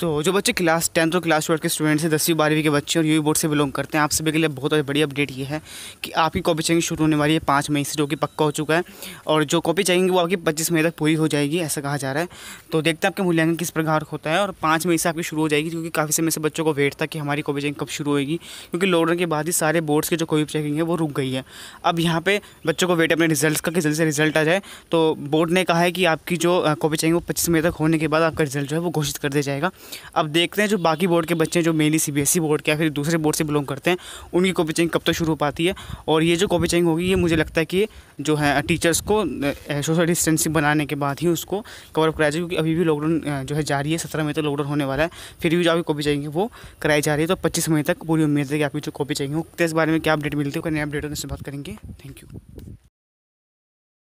तो जो बच्चे क्लास टेंथ और क्लास ट्वेल्थ के स्टूडेंट्स हैं दसवीं बारहवीं के बच्चे और यू बोर्ड से बिलोंग करते हैं आप सभी के लिए बहुत बड़ी अपडेट ये है कि आपकी कॉपी चेकिंग शुरू होने वाली है पाँच मई से जो कि पक्का हो चुका है और जो कॉपी चेकिंग वो आपकी पच्चीस मई तक पूरी हो जाएगी ऐसा कहा जा रहा है तो देखते हैं आपके मूल्यांकन किस प्रकार होता है और पाँच मई से आपकी शुरू हो जाएगी क्योंकि काफ़ी समय से बच्चों को वेट था कि हमारी कॉपी चेकिंग कब शुरू होगी क्योंकि लॉकडाउन के बाद ही सारे बोर्ड्स की जो कॉपी चेकिंग है वो रुक गई है अब यहाँ पर बच्चों को वेट अपने रिजल्ट का कि जल्दी से रिजल्ट आ जाए तो बोर्ड ने कहा है कि आपकी जो कॉपी चेकिंग वो पच्चीस मई तक होने के बाद आपका रिजल्ट जो है वो घोषित कर दिया जाएगा अब देखते हैं जो बाकी बोर्ड के बच्चे जो मेनली सी बोर्ड के या फिर दूसरे बोर्ड से बिलोंग करते हैं उनकी कॉपी चेकिंग कब तक तो शुरू हो पाती है और ये जो कॉपी चेकिंग होगी ये मुझे लगता है कि जो है टीचर्स को सोशल डिस्टेंसिंग बनाने के बाद ही उसको कवर अप कराया जाए क्योंकि अभी भी लॉकडाउन जो है जारी है सत्रह मई तक लॉकडाउन होने वाला है फिर भी जो आपकी कॉपी चाहिए वो कराई जा रही है तो पच्चीस मई तक पूरी उम्मीद है कि आपकी जो कॉपी चाहिए तो इस बारे में क्या अपडेट मिलती है नया अपडेट से बात करेंगे थैंक यू